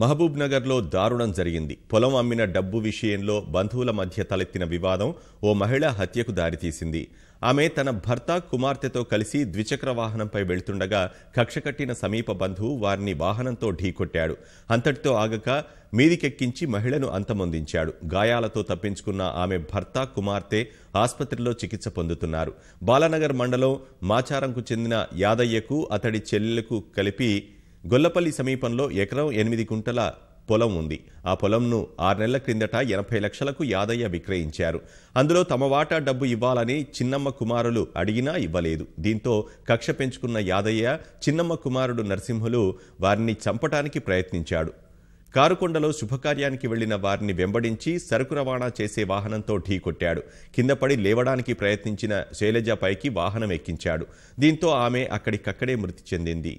మహబూబ్నగర్లో దారుణం జరిగింది పొలం అమ్మిన డబ్బు విషయంలో బంధువుల మధ్య తలెత్తిన వివాదం ఓ మహిళ హత్యకు దారితీసింది ఆమె తన భర్త కుమార్తెతో కలిసి ద్విచక్ర వాహనంపై వెళ్తుండగా కక్షకట్టిన సమీప బంధువు వారిని వాహనంతో ఢీకొట్టాడు అంతటితో ఆగక మీదికెక్కించి మహిళను అంతమొందించాడు గాయాలతో తప్పించుకున్న ఆమె భర్త కుమార్తె ఆసుపత్రిలో చికిత్స పొందుతున్నారు బాలానగర్ మండలం మాచారంకు చెందిన యాదయ్యకు అతడి చెల్లెలకు కలిపి గొల్లపల్లి సమీపంలో ఎకరం ఎనిమిది గుంటల పొలం ఉంది ఆ పొలంను ఆరు నెలల క్రిందట ఎనభై లక్షలకు యాదయ్య విక్రయించారు అందులో తమ వాటా డబ్బు ఇవ్వాలని చిన్నమ్మ కుమారులు అడిగినా ఇవ్వలేదు దీంతో కక్ష పెంచుకున్న యాదయ్య చిన్నమ్మ కుమారుడు నరసింహులు వారిని చంపటానికి ప్రయత్నించాడు కారుకొండలో శుభకార్యానికి వెళ్లిన వారిని వెంబడించి సరుకు రవాణా చేసే వాహనంతో ఢీకొట్టాడు కిందపడి లేవడానికి ప్రయత్నించిన శైలజ పైకి వాహనం ఎక్కించాడు దీంతో ఆమె అక్కడికక్కడే మృతి చెందింది